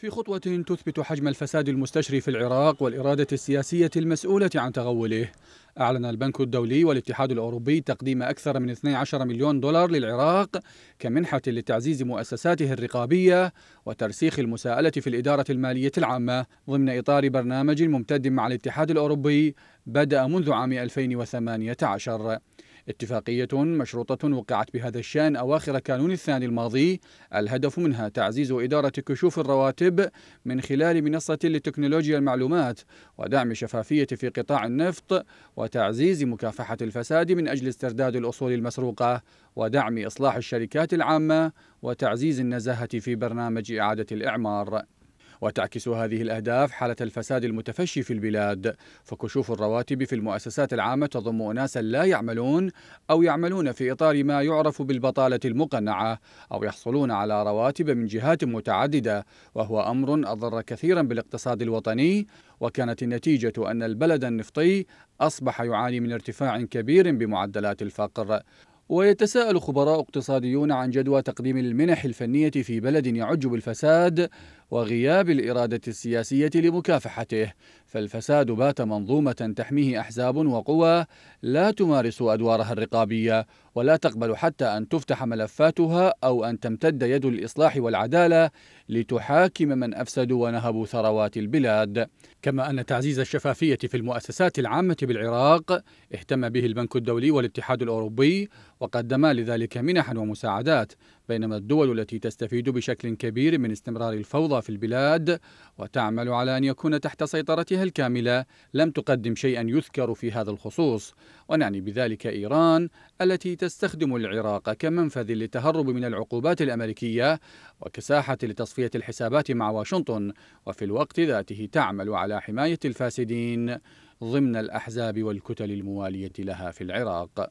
في خطوة تثبت حجم الفساد المستشري في العراق والإرادة السياسية المسؤولة عن تغوله أعلن البنك الدولي والاتحاد الأوروبي تقديم أكثر من 12 مليون دولار للعراق كمنحة لتعزيز مؤسساته الرقابية وترسيخ المساءلة في الإدارة المالية العامة ضمن إطار برنامج ممتد مع الاتحاد الأوروبي بدأ منذ عام 2018 اتفاقية مشروطة وقعت بهذا الشأن أواخر كانون الثاني الماضي الهدف منها تعزيز إدارة كشوف الرواتب من خلال منصة لتكنولوجيا المعلومات ودعم الشفافية في قطاع النفط وتعزيز مكافحة الفساد من أجل استرداد الأصول المسروقة ودعم إصلاح الشركات العامة وتعزيز النزاهة في برنامج إعادة الإعمار وتعكس هذه الأهداف حالة الفساد المتفشي في البلاد فكشوف الرواتب في المؤسسات العامة تضم أناسا لا يعملون أو يعملون في إطار ما يعرف بالبطالة المقنعة أو يحصلون على رواتب من جهات متعددة وهو أمر أضر كثيرا بالاقتصاد الوطني وكانت النتيجة أن البلد النفطي أصبح يعاني من ارتفاع كبير بمعدلات الفقر ويتساءل خبراء اقتصاديون عن جدوى تقديم المنح الفنية في بلد يعج بالفساد وغياب الإرادة السياسية لمكافحته فالفساد بات منظومة تحميه أحزاب وقوى لا تمارس أدوارها الرقابية ولا تقبل حتى أن تفتح ملفاتها أو أن تمتد يد الإصلاح والعدالة لتحاكم من أفسدوا ونهبوا ثروات البلاد كما أن تعزيز الشفافية في المؤسسات العامة بالعراق اهتم به البنك الدولي والاتحاد الأوروبي وقدما لذلك منحا ومساعدات بينما الدول التي تستفيد بشكل كبير من استمرار الفوضى في البلاد وتعمل على أن يكون تحت سيطرتها الكاملة لم تقدم شيئا يذكر في هذا الخصوص ونعني بذلك إيران التي تستخدم العراق كمنفذ للتهرب من العقوبات الأمريكية وكساحة لتصفية الحسابات مع واشنطن وفي الوقت ذاته تعمل على حماية الفاسدين ضمن الأحزاب والكتل الموالية لها في العراق